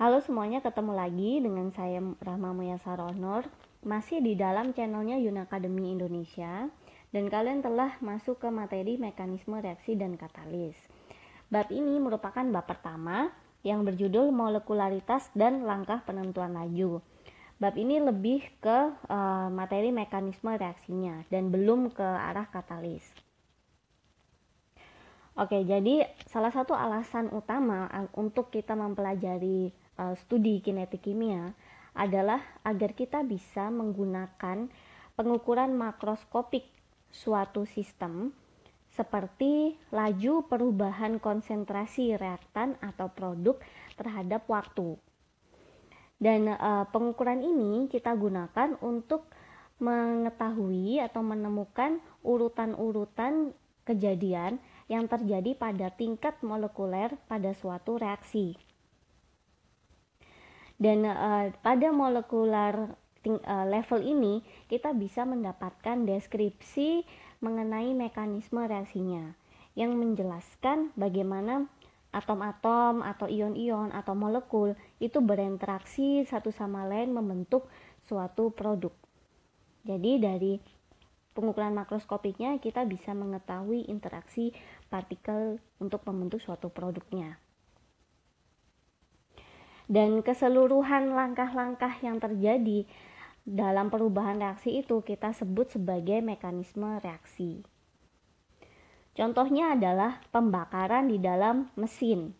Halo semuanya, ketemu lagi dengan saya Rahma Muya Saronor masih di dalam channelnya Yuna Academy Indonesia dan kalian telah masuk ke materi mekanisme reaksi dan katalis. Bab ini merupakan bab pertama yang berjudul molekularitas dan langkah penentuan laju. Bab ini lebih ke uh, materi mekanisme reaksinya dan belum ke arah katalis. Oke, jadi salah satu alasan utama untuk kita mempelajari Eh, studi kinetik kimia adalah agar kita bisa menggunakan pengukuran makroskopik suatu sistem seperti laju perubahan konsentrasi reaktan atau produk terhadap waktu. Dan e, pengukuran ini kita gunakan untuk mengetahui atau menemukan urutan-urutan kejadian yang terjadi pada tingkat molekuler pada suatu reaksi. Dan uh, pada molekular eh, level ini kita bisa mendapatkan deskripsi mengenai mekanisme reaksinya yang menjelaskan bagaimana atom-atom atau ion-ion atau molekul itu berinteraksi satu sama lain membentuk suatu produk. Jadi dari pengukuran makroskopiknya kita bisa mengetahui interaksi partikel untuk membentuk suatu produknya dan keseluruhan langkah-langkah yang terjadi dalam perubahan reaksi itu kita sebut sebagai mekanisme reaksi. Contohnya adalah pembakaran di dalam mesin,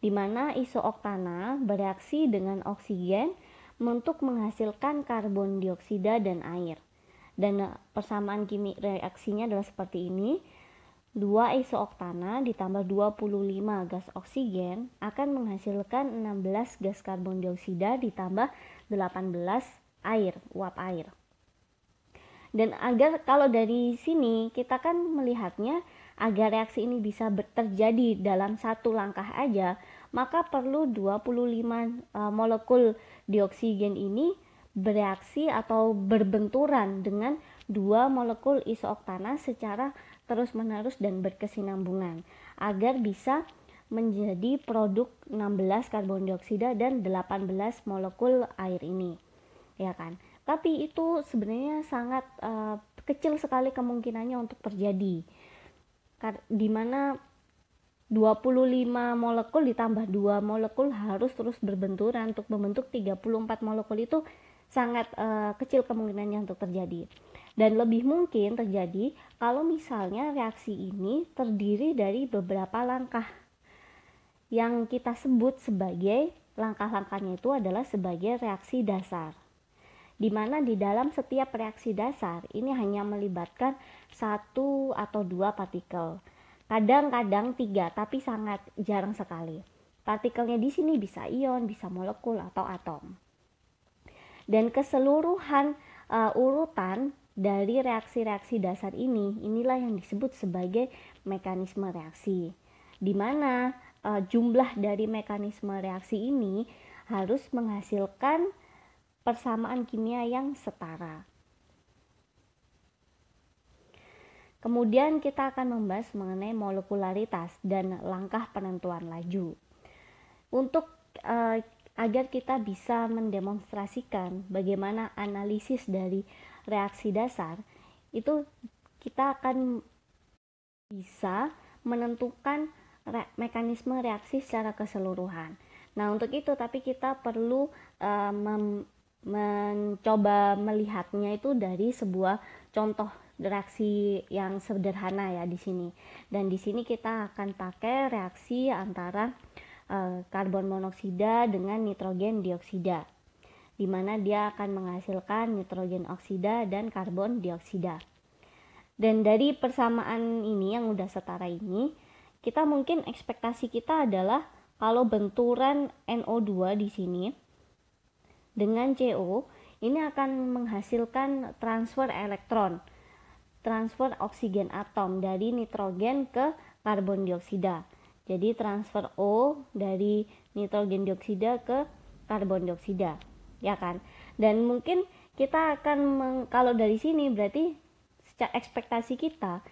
di mana isooktana bereaksi dengan oksigen untuk menghasilkan karbon dioksida dan air. Dan persamaan kimia reaksinya adalah seperti ini. 2 isooktana ditambah 25 gas oksigen akan menghasilkan 16 gas karbon dioksida ditambah 18 air, uap air. Dan agar kalau dari sini kita kan melihatnya agar reaksi ini bisa terjadi dalam satu langkah aja, maka perlu 25 uh, e, molekul dioksigen ini bereaksi atau berbenturan dengan dua molekul isooktana secara terus-menerus dan berkesinambungan agar bisa menjadi produk 16 karbon dioksida dan 18 molekul air ini. Ya kan? Tapi itu sebenarnya sangat uh, kecil sekali kemungkinannya untuk terjadi. di mana 25 molekul ditambah 2 molekul harus terus berbenturan untuk membentuk 34 molekul itu sangat uh, kecil kemungkinannya untuk terjadi dan lebih mungkin terjadi kalau misalnya reaksi ini terdiri dari beberapa langkah yang kita sebut sebagai langkah-langkahnya itu adalah sebagai reaksi dasar di mana di dalam setiap reaksi dasar ini hanya melibatkan satu atau dua partikel. Kadang-kadang tiga, tapi sangat jarang sekali. Partikelnya di sini bisa ion, bisa molekul atau atom. Dan keseluruhan uh, urutan dari reaksi-reaksi dasar ini, inilah yang disebut sebagai mekanisme reaksi. Di mana e, jumlah dari mekanisme reaksi ini harus menghasilkan persamaan kimia yang setara. Kemudian kita akan membahas mengenai molekularitas dan langkah penentuan laju. Untuk E, agar kita bisa mendemonstrasikan bagaimana analisis dari reaksi dasar itu kita akan bisa menentukan re mekanisme reaksi secara keseluruhan. Nah, untuk itu tapi kita perlu uh, mencoba melihatnya itu dari sebuah contoh reaksi yang sederhana ya di sini. Dan di sini kita akan pakai reaksi antara uh, karbon monoksida dengan nitrogen dioksida di mana dia akan menghasilkan nitrogen oksida dan karbon dioksida. Dan dari persamaan ini yang udah setara ini, kita mungkin ekspektasi kita adalah kalau benturan NO2 di sini dengan CO ini akan menghasilkan transfer elektron, transfer oksigen atom dari nitrogen ke karbon dioksida. Jadi transfer O dari nitrogen dioksida ke karbon dioksida ya kan dan mungkin kita akan meng, kalau dari sini berarti secara ekspektasi kita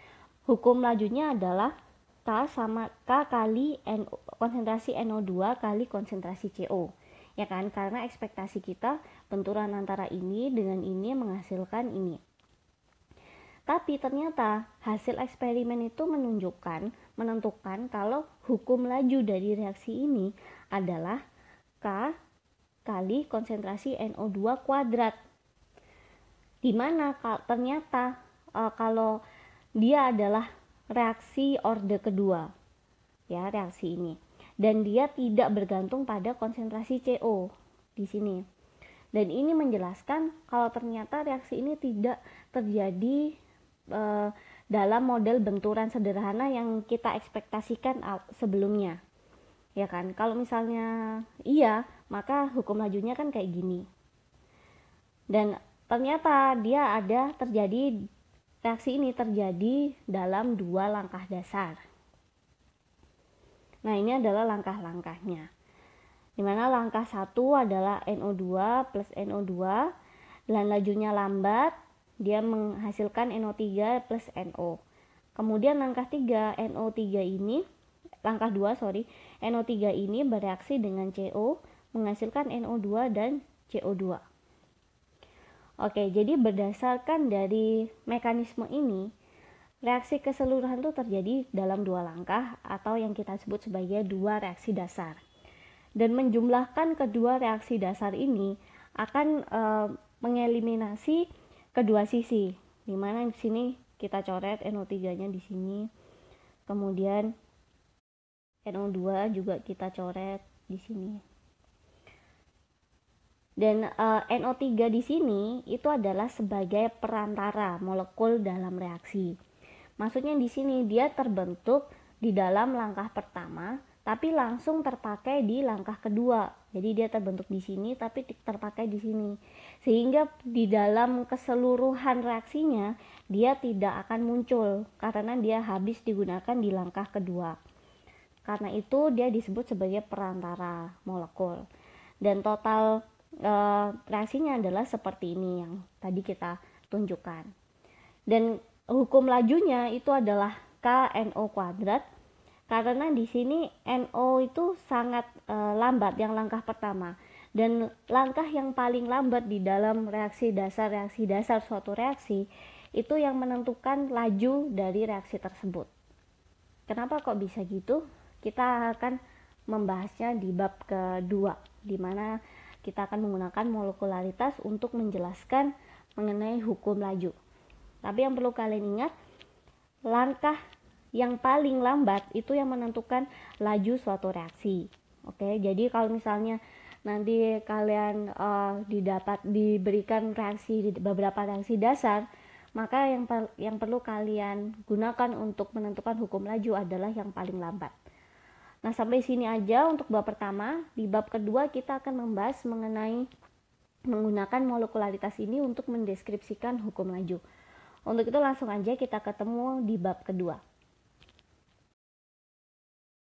hukum lajunya adalah K sama K kali N, konsentrasi NO2 kali konsentrasi CO ya kan karena ekspektasi kita benturan antara ini dengan ini menghasilkan ini tapi ternyata hasil eksperimen itu menunjukkan, menentukan kalau hukum laju dari reaksi ini adalah K kali konsentrasi NO2 kuadrat. Dimana ternyata e, kalau dia adalah reaksi orde kedua, ya reaksi ini, dan dia tidak bergantung pada konsentrasi CO di sini. Dan ini menjelaskan kalau ternyata reaksi ini tidak terjadi e, dalam model benturan sederhana yang kita ekspektasikan sebelumnya. Ya kan? Kalau misalnya iya, maka hukum lajunya kan kayak gini dan ternyata dia ada terjadi reaksi ini terjadi dalam dua langkah dasar nah ini adalah langkah-langkahnya dimana langkah satu adalah NO2 plus NO2 dan lajunya lambat dia menghasilkan NO3 plus NO kemudian langkah 3 NO3 ini langkah 2 sorry NO3 ini bereaksi dengan CO menghasilkan NO2 dan CO2. Oke, jadi berdasarkan dari mekanisme ini, reaksi keseluruhan itu terjadi dalam dua langkah atau yang kita sebut sebagai dua reaksi dasar. Dan menjumlahkan kedua reaksi dasar ini akan e, mengeliminasi kedua sisi, di mana di sini kita coret NO3-nya di sini. Kemudian NO2 juga kita coret di sini. Dan uh, eh, NO3 di sini itu adalah sebagai perantara molekul dalam reaksi. Maksudnya di sini dia terbentuk di dalam langkah pertama tapi langsung terpakai di langkah kedua. Jadi dia terbentuk di sini tapi terpakai di sini. Sehingga di dalam keseluruhan reaksinya dia tidak akan muncul karena dia habis digunakan di langkah kedua. Karena itu dia disebut sebagai perantara molekul. Dan total uh, reaksinya adalah seperti ini yang tadi kita tunjukkan. Dan hukum lajunya itu adalah KNO kuadrat karena di sini NO itu sangat uh, lambat yang langkah pertama dan langkah yang paling lambat di dalam reaksi dasar reaksi dasar suatu reaksi itu yang menentukan laju dari reaksi tersebut. Kenapa kok bisa gitu? Kita akan membahasnya di bab kedua di mana kita akan menggunakan molekularitas untuk menjelaskan mengenai hukum laju. Tapi yang perlu kalian ingat, langkah yang paling lambat itu yang menentukan laju suatu reaksi. Oke, jadi kalau misalnya nanti kalian uh, didapat diberikan reaksi di beberapa reaksi dasar, maka yang per, yang perlu kalian gunakan untuk menentukan hukum laju adalah yang paling lambat. Nah, sampai sini aja untuk bab pertama. Di bab kedua kita akan membahas mengenai menggunakan molekularitas ini untuk mendeskripsikan hukum laju. Untuk itu langsung aja kita ketemu di bab kedua.